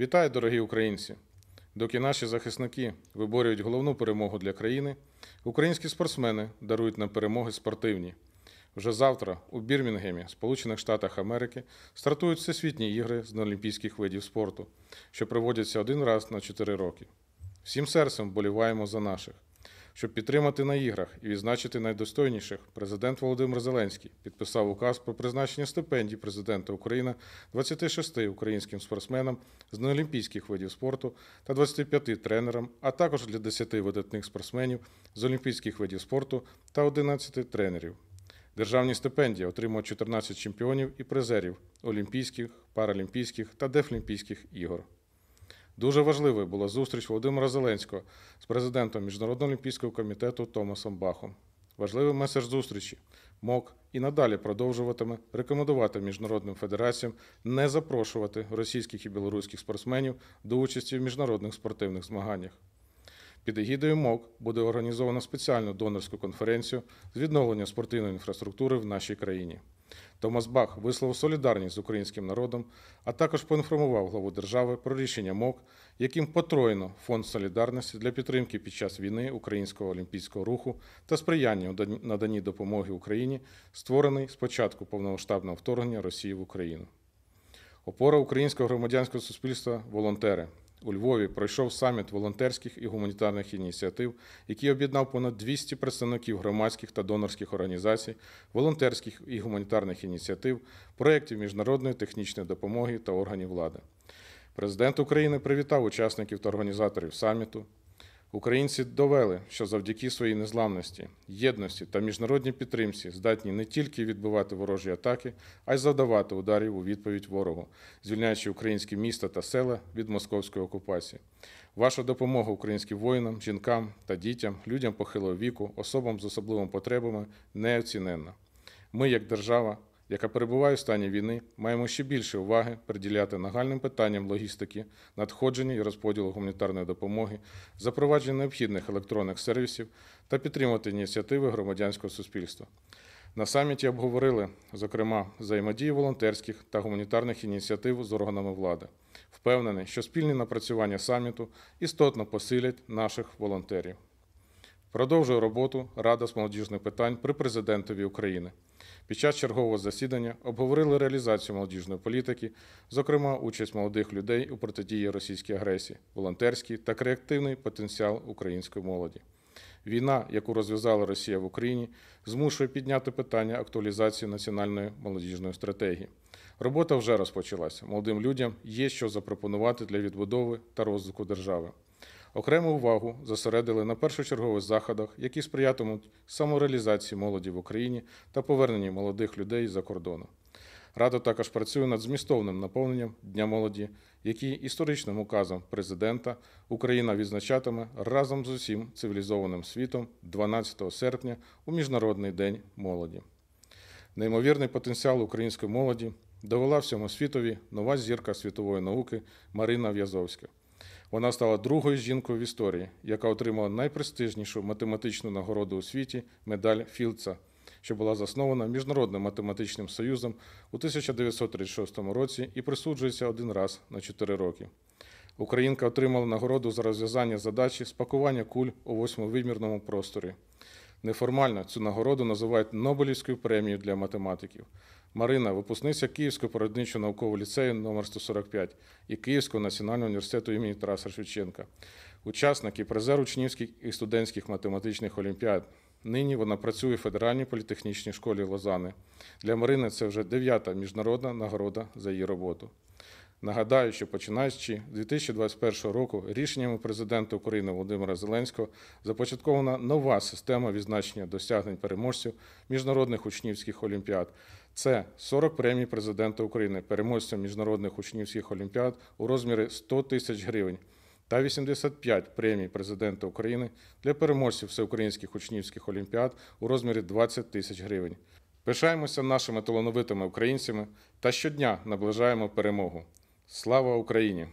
Вітаю, дорогі українці! Доки наші захисники виборюють головну перемогу для країни, українські спортсмени дарують нам перемоги спортивні. Вже завтра у Бірмінгемі, Сполучених Штатах Америки, стартують всесвітні ігри з неолімпійських видів спорту, що проводяться один раз на чотири роки. Всім серцем боліваємо за наших. Щоб підтримати на іграх і відзначити найдостойніших, президент Володимир Зеленський підписав указ про призначення стипендій президента України 26 українським спортсменам з неолімпійських видів спорту та 25 тренерам, а також для 10 видатних спортсменів з олімпійських видів спорту та 11 тренерів. Державні стипендії отримують 14 чемпіонів і призерів Олімпійських, Паралімпійських та Дефлімпійських ігор. Дуже важливою була зустріч Володимира Зеленського з президентом Міжнародного олімпійського комітету Томасом Бахом. Важливий меседж зустрічі МОК і надалі продовжуватиме рекомендувати міжнародним федераціям не запрошувати російських і білоруських спортсменів до участі в міжнародних спортивних змаганнях. Під егідою МОК буде організовано спеціальну донорську конференцію з відновлення спортивної інфраструктури в нашій країні. Томас Бах висловив солідарність з українським народом, а також поінформував главу держави про рішення МОК, яким потроєно фонд солідарності для підтримки під час війни українського олімпійського руху та сприяння у наданні допомоги Україні, створений з початку повномасштабного вторгнення Росії в Україну. Опора українського громадянського суспільства волонтери. У Львові пройшов саміт волонтерських і гуманітарних ініціатив, який об'єднав понад 200 представників громадських та донорських організацій, волонтерських і гуманітарних ініціатив, проєктів міжнародної технічної допомоги та органів влади. Президент України привітав учасників та організаторів саміту. Українці довели, що завдяки своїй незламності, єдності та міжнародній підтримці здатні не тільки відбивати ворожі атаки, а й завдавати ударів у відповідь ворогу, звільняючи українські міста та села від московської окупації. Ваша допомога українським воїнам, жінкам та дітям, людям похилого віку, особам з особливими потребами неоціненна. Ми, як держава, яка перебуває в стані війни, маємо ще більше уваги приділяти нагальним питанням логістики, надходження і розподілу гуманітарної допомоги, запровадження необхідних електронних сервісів та підтримувати ініціативи громадянського суспільства. На саміті обговорили, зокрема, взаємодії волонтерських та гуманітарних ініціатив з органами влади. Впевнений, що спільні напрацювання саміту істотно посилять наших волонтерів. Продовжує роботу Рада з молодіжних питань при президентові України. Під час чергового засідання обговорили реалізацію молодіжної політики, зокрема, участь молодих людей у протидії російській агресії, волонтерський та креативний потенціал української молоді. Війна, яку розв'язала Росія в Україні, змушує підняти питання актуалізації національної молодіжної стратегії. Робота вже розпочалася. Молодим людям є що запропонувати для відбудови та розвитку держави. Окрему увагу зосередили на першочергових заходах, які сприятимуть самореалізації молоді в Україні та поверненні молодих людей за кордону. Рада також працює над змістовним наповненням Дня молоді, який історичним указом президента Україна відзначатиме разом з усім цивілізованим світом 12 серпня у Міжнародний день молоді. Неймовірний потенціал української молоді довела всьому світові нова зірка світової науки Марина В'язовська. Вона стала другою жінкою в історії, яка отримала найпрестижнішу математичну нагороду у світі медаль Філдса, що була заснована Міжнародним математичним союзом у 1936 році і присуджується один раз на 4 роки. Українка отримала нагороду за розв'язання задачі спакування куль у восьмивимірному просторі. Неформально цю нагороду називають Нобелівською премією для математиків. Марина, випускниця Київського природничого наукового ліцею номер 145 і Київського національного університету імені Тараса Шевченка, учасник і призер учнівських і студентських математичних олімпіад. Нині вона працює в Федеральній політехнічній школі Лозани. Для Марини це вже дев'ята міжнародна нагорода за її роботу. Нагадаю, що починаючи з 2021 року рішеннями президента України Володимира Зеленського започаткована нова система відзначення досягнень переможців міжнародних учнівських олімпіад. Це 40 премій президента України, переможцям міжнародних учнівських олімпіад у розмірі 100 тисяч гривень. Та 85 премій президента України для переможців всеукраїнських учнівських олімпіад у розмірі 20 тисяч гривень. Пишаємося нашими талановитими українцями та щодня наближаємо перемогу. Слава Україні!